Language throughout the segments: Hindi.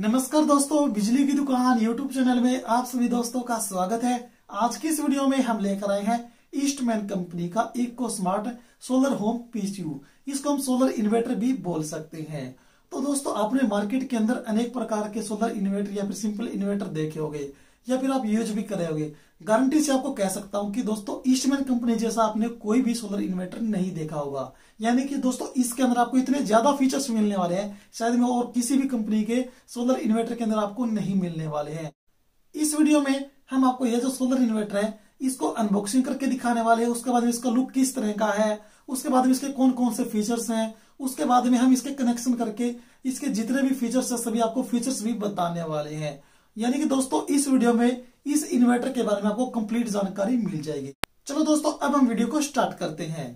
नमस्कार दोस्तों बिजली की दुकान यूट्यूब चैनल में आप सभी दोस्तों का स्वागत है आज की इस वीडियो में हम लेकर आए हैं ईस्टमैन कंपनी का eco smart solar home PCU इसको हम सोलर इन्वर्टर भी बोल सकते हैं तो दोस्तों आपने मार्केट के अंदर अनेक प्रकार के सोलर इन्वर्टर या फिर सिंपल इन्वर्टर देखे होंगे या फिर आप यूज भी करे रहे गारंटी से आपको कह सकता हूं कि दोस्तों ईस्टमैन कंपनी जैसा आपने कोई भी सोलर इन्वर्टर नहीं देखा होगा यानी कि दोस्तों इसके अंदर आपको इतने ज्यादा फीचर्स मिलने वाले हैं शायद में और किसी भी कंपनी के सोलर इन्वर्टर के अंदर आपको नहीं मिलने वाले हैं इस वीडियो में हम आपको यह जो सोलर इन्वर्टर है इसको अनबॉक्सिंग करके दिखाने वाले हैं उसके बाद में इसका लुक किस तरह का है उसके बाद में इसके कौन कौन से फीचर्स हैं उसके बाद में हम इसके कनेक्शन करके इसके जितने भी फीचर्स है सभी आपको फीचर्स भी बताने वाले हैं यानी कि दोस्तों इस वीडियो में इस इन्वर्टर के बारे में आपको कंप्लीट जानकारी मिल जाएगी चलो दोस्तों अब हम वीडियो को स्टार्ट करते हैं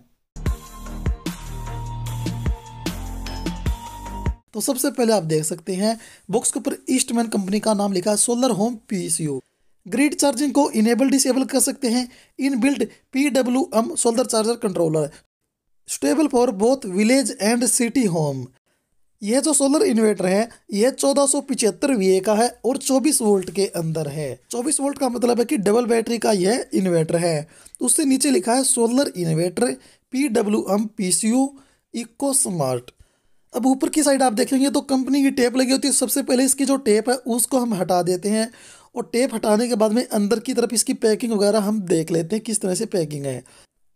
तो सबसे पहले आप देख सकते हैं बॉक्स के ऊपर ईस्टमैन कंपनी का नाम लिखा है solar home PCU grid charging को इनेबल डिसेबल कर सकते हैं inbuilt P W M solar charger controller stable for both village and city home ये जो सोलर इन्वर्टर है ये चौदह सौ पिछहत्तर ए का है और चौबीस वोल्ट के अंदर है चौबीस वोल्ट का मतलब है कि डबल बैटरी का यह इन्वर्टर है तो उससे नीचे लिखा है solar inverter P W M P C U eco smart अब ऊपर की साइड आप देखेंगे तो कंपनी की टेप लगी होती है सबसे पहले इसकी जो टेप है उसको हम हटा देते हैं और टेप हटाने के बाद में अंदर की तरफ इसकी पैकिंग वगैरह हम देख लेते हैं किस तरह से पैकिंग है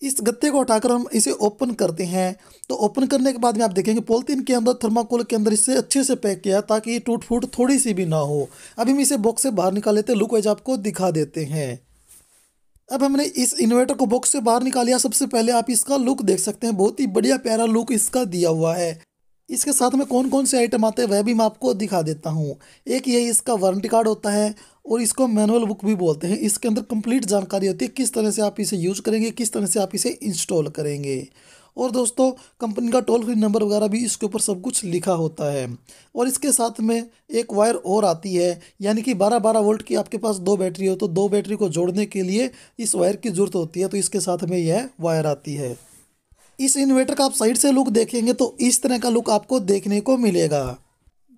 इस गत्ते को हटाकर हम इसे ओपन करते हैं तो ओपन करने के बाद में आप देखेंगे पॉलीथीन के अंदर थर्माकोल के अंदर इसे अच्छे से पैक किया ताकि ये टूट फूट थोड़ी सी भी ना हो अब हम इसे बॉक्स से बाहर निकाल लेते हैं लुक वाइज आपको दिखा देते हैं अब हमने इस इन्वर्टर को बॉक्स से बाहर निकाल लिया सबसे पहले आप इसका लुक देख सकते हैं बहुत ही बढ़िया प्यारा लुक इसका दिया हुआ है इसके साथ में कौन कौन से आइटम आते हैं वह भी मैं आपको दिखा देता हूँ एक ये इसका वारंटी कार्ड होता है और इसको मैनुअल बुक भी बोलते हैं इसके अंदर कंप्लीट जानकारी होती है किस तरह से आप इसे यूज करेंगे किस तरह से आप इसे इंस्टॉल करेंगे और दोस्तों कंपनी का टोल फ्री नंबर वगैरह भी इसके ऊपर सब कुछ लिखा होता है और इसके साथ में एक वायर और आती है यानी कि 12 12 वोल्ट की आपके पास दो बैटरी हो तो दो बैटरी को जोड़ने के लिए इस वायर की ज़रूरत होती है तो इसके साथ में यह वायर आती है इस इन्वर्टर का आप साइड से लुक देखेंगे तो इस तरह का लुक आपको देखने को मिलेगा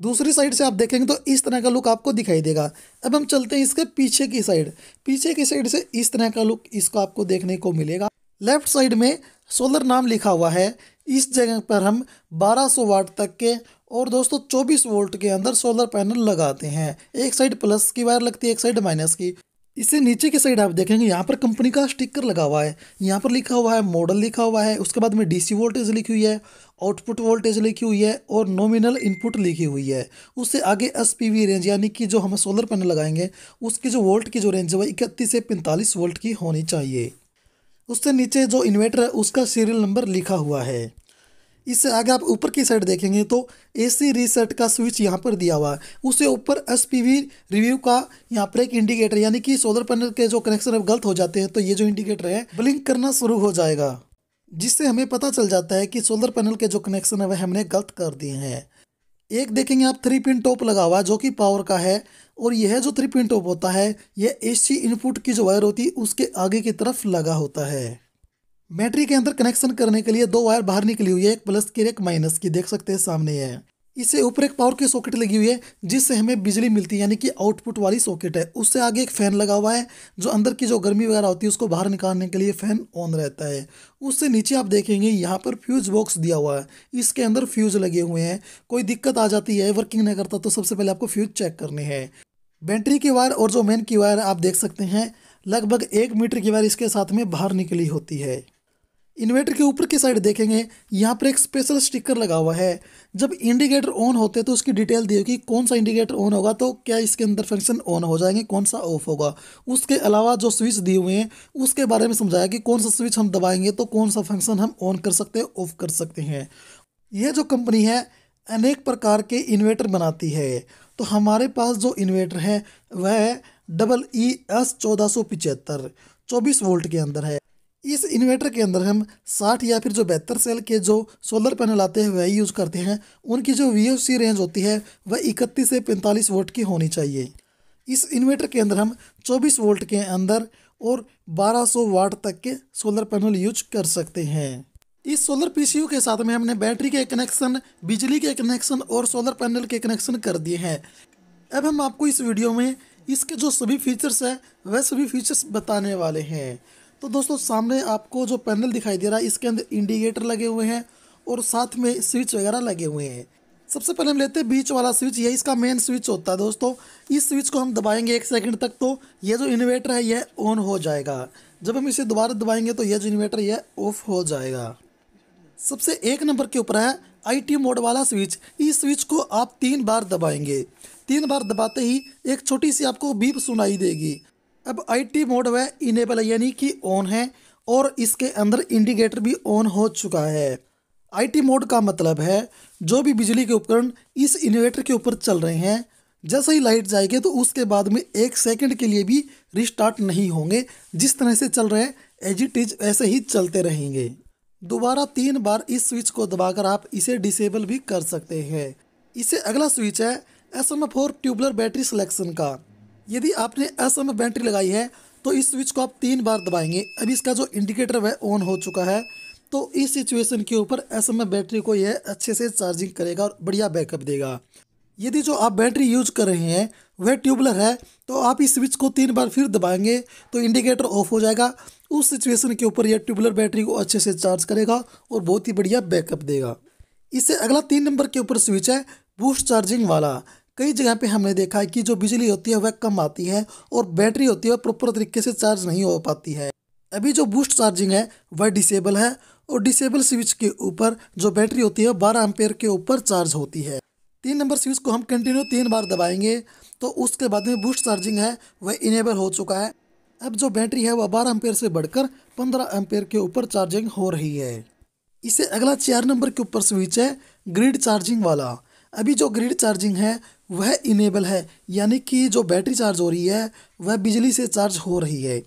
दूसरी साइड से आप देखेंगे तो इस तरह का लुक आपको दिखाई देगा अब हम चलते हैं इसके पीछे की साइड पीछे की साइड से इस तरह का लुक इसको आपको देखने को मिलेगा लेफ्ट साइड में सोलर नाम लिखा हुआ है इस जगह पर हम 1200 वाट तक के और दोस्तों 24 वोल्ट के अंदर सोलर पैनल लगाते हैं एक साइड प्लस की वायर लगती है एक साइड माइनस की इससे नीचे की साइड आप देखेंगे यहाँ पर कंपनी का स्टिकर लगा हुआ है यहाँ पर लिखा हुआ है मॉडल लिखा हुआ है उसके बाद में डीसी वोल्टेज लिखी हुई है आउटपुट वोल्टेज लिखी हुई है और नॉमिनल इनपुट लिखी हुई है उससे आगे एस रेंज यानी कि जो हम सोलर पैनल लगाएंगे उसकी जो वोल्ट की जो रेंज है वह इकतीस से पैंतालीस वोल्ट की होनी चाहिए उससे नीचे जो इन्वर्टर है उसका सीरियल नंबर लिखा हुआ है इससे आगे आप ऊपर की साइड देखेंगे तो एसी रीसेट का स्विच यहाँ पर दिया हुआ है उससे ऊपर एसपीवी रिव्यू का यहाँ पर एक इंडिकेटर यानी कि सोलर पैनल के जो कनेक्शन गलत हो जाते हैं तो ये जो इंडिकेटर है ब्लिंक करना शुरू हो जाएगा जिससे हमें पता चल जाता है कि सोलर पैनल के जो कनेक्शन है वह हमने गलत कर दिए हैं एक देखेंगे आप थ्री पिन टॉप लगा हुआ जो कि पावर का है और यह जो थ्री पिन टॉप होता है यह एसी इनपुट की जो वायर होती है उसके आगे की तरफ लगा होता है बैटरी के अंदर कनेक्शन करने के लिए दो वायर बाहर निकली हुई है एक प्लस की एक माइनस की देख सकते हैं सामने है इसे ऊपर एक पावर की सॉकेट लगी हुई है जिससे हमें बिजली मिलती है यानी कि आउटपुट वाली सॉकेट है उससे आगे एक फ़ैन लगा हुआ है जो अंदर की जो गर्मी वगैरह होती है उसको बाहर निकालने के लिए फ़ैन ऑन रहता है उससे नीचे आप देखेंगे यहाँ पर फ्यूज़ बॉक्स दिया हुआ है इसके अंदर फ्यूज़ लगे हुए हैं कोई दिक्कत आ जाती है वर्किंग नहीं करता तो सबसे पहले आपको फ्यूज़ चेक करने हैं बैटरी की वायर और जो मेन की वायर आप देख सकते हैं लगभग एक मीटर की वायर इसके साथ में बाहर निकली होती है इन्वर्टर के ऊपर की साइड देखेंगे यहाँ पर एक स्पेशल स्टिकर लगा हुआ है जब इंडिकेटर ऑन होते हैं तो उसकी डिटेल दी होगी कौन सा इंडिकेटर ऑन होगा तो क्या इसके अंदर फंक्शन ऑन हो जाएंगे कौन सा ऑफ होगा उसके अलावा जो स्विच दिए हुए हैं उसके बारे में समझाया कि कौन सा स्विच हम दबाएंगे तो कौन सा फंक्शन हम ऑन कर सकते हैं ऑफ कर सकते हैं यह जो कंपनी है अनेक प्रकार के इन्वेटर बनाती है तो हमारे पास जो इन्वेटर है वह डबल ई एस चौदह सौ पिचहत्तर चौबीस वोल्ट के अंदर है इस इन्वर्टर के अंदर हम 60 या फिर जो बेहतर सेल के जो सोलर पैनल आते हैं वह यूज़ करते हैं उनकी जो वी रेंज होती है वह इकतीस से पैंतालीस वोल्ट की होनी चाहिए इस इन्वर्टर के अंदर हम 24 वोल्ट के अंदर और 1200 वाट तक के सोलर पैनल यूज कर सकते हैं इस सोलर पीसीयू के साथ में हमने बैटरी के कनेक्शन बिजली के कनेक्शन और सोलर पैनल के कनेक्शन कर दिए हैं अब हम आपको इस वीडियो में इसके जो सभी फीचर्स हैं वह सभी फीचर्स बताने वाले हैं तो दोस्तों सामने आपको जो पैनल दिखाई दे रहा है इसके अंदर इंडिकेटर लगे हुए हैं और साथ में स्विच वगैरह लगे हुए हैं सबसे पहले हम लेते हैं बीच वाला स्विच यह इसका मेन स्विच होता है दोस्तों इस स्विच को हम दबाएंगे एक सेकंड तक तो ये जो इन्वेटर है यह ऑन हो जाएगा जब हम इसे दोबारा दबाएंगे तो यह जो इन्वेटर यह ऑफ हो जाएगा सबसे एक नंबर के ऊपर है आईटी मोड वाला स्विच इस स्विच को आप तीन बार दबाएंगे तीन बार दबाते ही एक छोटी सी आपको बीप सुनाई देगी अब आईटी मोड वह इनेबल है यानी कि ऑन है और इसके अंदर इंडिकेटर भी ऑन हो चुका है आईटी मोड का मतलब है जो भी बिजली के उपकरण इस इन्वेटर के ऊपर चल रहे हैं जैसे ही लाइट जाएगी तो उसके बाद में एक सेकंड के लिए भी रिस्टार्ट नहीं होंगे जिस तरह से चल रहे हैं एज इट इज ऐसे ही चलते रहेंगे दोबारा तीन बार इस स्विच को दबाकर आप इसे डिसेबल भी कर सकते हैं इसे अगला स्विच है S M four tubular battery selection का यदि आपने असम बैटरी लगाई है तो इस स्विच को आप तीन बार दबाएंगे अभी इसका जो इंडिकेटर है ऑन हो चुका है तो इस सिचुएशन के ऊपर एस एम बैटरी को यह अच्छे से चार्जिंग करेगा और बढ़िया बैकअप देगा यदि जो आप बैटरी यूज कर रहे हैं वह ट्यूबलर है तो आप इस स्विच को तीन बार फिर दबाएंगे तो इंडिकेटर ऑफ हो जाएगा उस सिचुएशन के ऊपर यह ट्यूबलर बैटरी को अच्छे से चार्ज करेगा और बहुत ही बढ़िया बैकअप देगा इससे अगला तीन नंबर के ऊपर स्विच है बूस्ट चार्जिंग वाला कई जगह पे हमने देखा है कि जो बिजली होती है वह कम आती है और बैटरी होती है वह प्रॉपर तरीके से चार्ज नहीं हो पाती है अभी जो बूस्ट चार्जिंग है वह डिसेबल है और डिसेबल स्विच के ऊपर जो बैटरी होती है बारह एम्पेयर के ऊपर चार्ज होती है तीन नंबर स्विच को हम कंटिन्यू तीन बार दबाएंगे तो उसके बाद में बूस्ट चार्जिंग है वह इनेबल हो चुका है अब जो बैटरी है वह बारह एम्पेयर से बढ़कर पंद्रह एम्पेयर के ऊपर चार्जिंग हो रही है इसे अगला चार नंबर के ऊपर स्विच है ग्रिड चार्जिंग वाला अभी जो ग्रिड चार्जिंग है वह इनेबल है यानी कि जो बैटरी चार्ज हो रही है वह बिजली से चार्ज हो रही है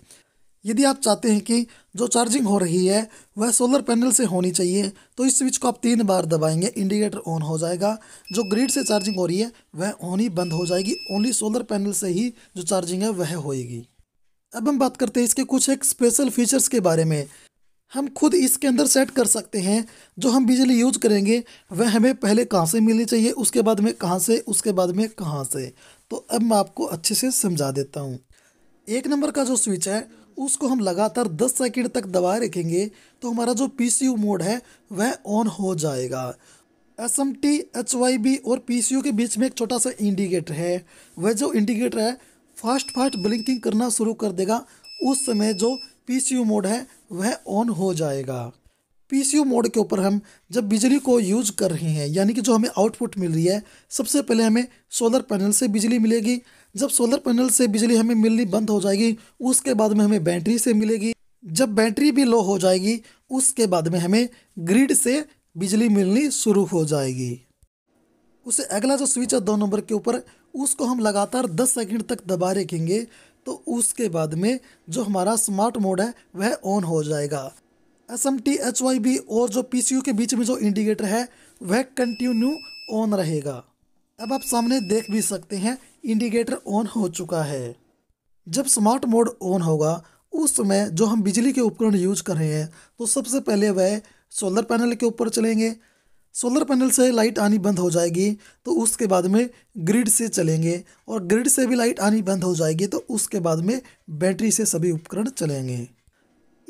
यदि आप चाहते हैं कि जो चार्जिंग हो रही है वह सोलर पैनल से होनी चाहिए तो इस स्विच को आप तीन बार दबाएंगे इंडिकेटर ऑन हो जाएगा जो ग्रिड से चार्जिंग हो रही है वह होनी बंद हो जाएगी ओनली सोलर पैनल से ही जो चार्जिंग है वह होएगी अब हम बात करते हैं इसके कुछ एक स्पेशल फीचर्स के बारे में हम खुद इसके अंदर सेट कर सकते हैं जो हम बिजली यूज करेंगे वह हमें पहले कहाँ से मिलनी चाहिए उसके बाद में कहाँ से उसके बाद में कहाँ से तो अब मैं आपको अच्छे से समझा देता हूँ एक नंबर का जो स्विच है उसको हम लगातार 10 सेकंड तक दबाए रखेंगे तो हमारा जो पी मोड है वह ऑन हो जाएगा S M T H Y B और पी के बीच में एक छोटा सा इंडिकेटर है वह जो इंडिकेटर है फास्ट फास्ट ब्लिंकिंग करना शुरू कर देगा उस समय जो पीसीयू मोड है वह ऑन हो जाएगा पीसीयू मोड के ऊपर हम जब बिजली को यूज कर रहे हैं यानी कि जो हमें आउटपुट मिल रही है सबसे पहले हमें सोलर पैनल से बिजली मिलेगी जब सोलर पैनल से बिजली हमें मिलनी बंद हो जाएगी उसके बाद में हमें बैटरी से मिलेगी जब बैटरी भी लो हो जाएगी उसके बाद में हमें ग्रिड से बिजली मिलनी शुरू हो जाएगी उसे अगला जो स्विच है दो नंबर के ऊपर उसको हम लगातार दस सेकंड तक दबा रखेंगे तो उसके बाद में जो हमारा स्मार्ट मोड है वह ऑन हो जाएगा S M T H Y B और जो पी सी यू के बीच में जो इंडिकेटर है वह कंटिन्यू ऑन रहेगा अब आप सामने देख भी सकते हैं इंडिकेटर ऑन हो चुका है जब स्मार्ट मोड ऑन होगा उस समय जो हम बिजली के उपकरण यूज कर रहे हैं तो सबसे पहले वह सोलर पैनल के ऊपर चलेंगे सोलर पैनल से लाइट आनी बंद हो जाएगी तो उसके बाद में ग्रिड से चलेंगे और ग्रिड से भी लाइट आनी बंद हो जाएगी तो उसके बाद में बैटरी से सभी उपकरण चलेंगे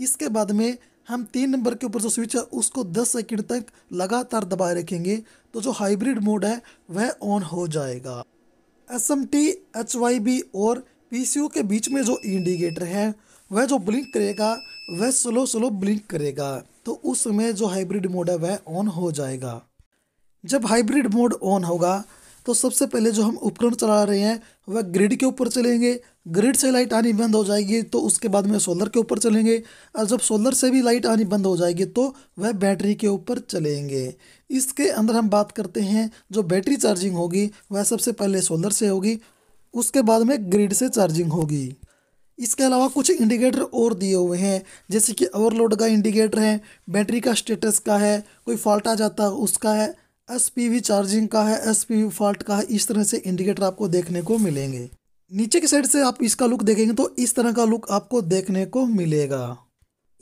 इसके बाद में हम तीन नंबर के ऊपर जो स्विच है उसको 10 सेकंड तक लगातार दबाए रखेंगे तो जो हाइब्रिड मोड है वह ऑन हो जाएगा S M T H Y B और पी सी के बीच में जो इंडिकेटर है वह जो ब्लिंक करेगा वह स्लो स्लो ब्लिंक करेगा तो उस समय जो हाइब्रिड मोड है वह ऑन हो जाएगा जब हाइब्रिड मोड ऑन होगा तो सबसे पहले जो हम उपकरण चला रहे हैं वह ग्रिड के ऊपर चलेंगे ग्रिड से लाइट आनी बंद हो जाएगी तो उसके बाद में सोलर के ऊपर चलेंगे और जब सोलर से भी लाइट आनी बंद हो जाएगी तो वह बैटरी के ऊपर चलेंगे इसके अंदर हम बात करते हैं जो बैटरी चार्जिंग होगी वह सबसे पहले सोलर से होगी उसके बाद में ग्रिड से चार्जिंग होगी इसके अलावा कुछ इंडिकेटर और दिए हुए हैं जैसे कि ओवरलोड का इंडिकेटर है बैटरी का स्टेटस का है कोई फॉल्ट आ जाता है उसका है एस चार्जिंग का है एस फॉल्ट का है इस तरह से इंडिकेटर आपको देखने को मिलेंगे नीचे की साइड से आप इसका लुक देखेंगे तो इस तरह का लुक आपको देखने को मिलेगा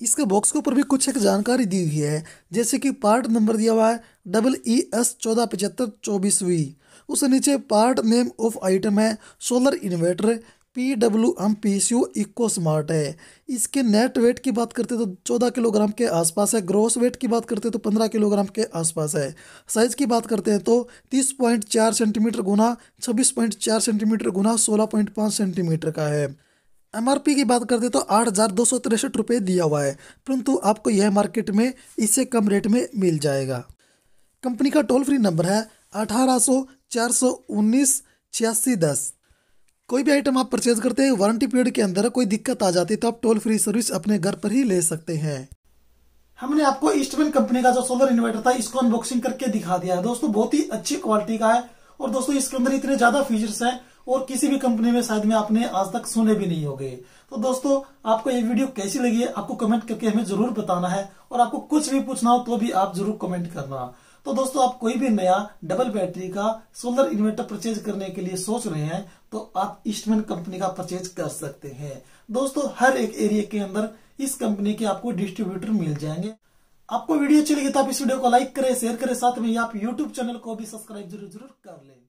इसके बॉक्स के ऊपर भी कुछ एक जानकारी दी हुई है जैसे कि पार्ट नंबर दिया हुआ है डबल ई एस चौदह पचहत्तर चौबीसवीं उससे नीचे पार्ट नेम ऑफ आइटम है solar inverter P W M P C eco smart है इसके नेट वेट की बात करते तो चौदह किलोग्राम के आसपास है ग्रॉस वेट की बात करते तो पंद्रह किलोग्राम के आसपास है साइज़ की बात करते हैं तो तीस पॉइंट चार सेंटीमीटर गुना छब्बीस पॉइंट चार सेंटीमीटर गुना सोलह पॉइंट पाँच सेंटीमीटर का है एम आर पी की बात करते तो आठ हज़ार दो सौ तिरसठ रुपये दिया हुआ है परंतु आपको यह मार्केट में इससे कम रेट में मिल जाएगा कंपनी का टोल फ्री नंबर है अठारह सौ चार सौ उन्नीस छियासी दस कोई भी आइटम आप परचेज करते हैं वारंटी पीरियड के अंदर कोई दिक्कत आ जाती है तो आप टोल फ्री सर्विस अपने घर पर ही ले सकते हैं हमने आपको ईस्टमेन कंपनी का जो सोलर इन्वर्टर था इसको अनबॉक्सिंग करके दिखा दिया है दोस्तों बहुत ही अच्छी क्वालिटी का है और दोस्तों इसके अंदर इतने ज्यादा फीचर्स हैं और किसी भी कंपनी में शायद में आपने आज तक सुने भी नहीं होंगे तो दोस्तों आपको ये वीडियो कैसी लगी है आपको कमेंट करके हमें जरूर बताना है और आपको कुछ भी पूछना हो तो भी आप जरूर कमेंट करना तो दोस्तों आप कोई भी नया डबल बैटरी का सोलर इन्वर्टर परचेज करने के लिए सोच रहे हैं तो आप ईस्टमैन कंपनी का परचेज कर सकते हैं दोस्तों हर एक एरिया के अंदर इस कंपनी के आपको डिस्ट्रीब्यूटर मिल जाएंगे आपको वीडियो अच्छी लगी तो आप इस वीडियो को लाइक करें शेयर करें साथ में आप यूट्यूब चैनल को भी सब्सक्राइब जरूर जरूर कर लें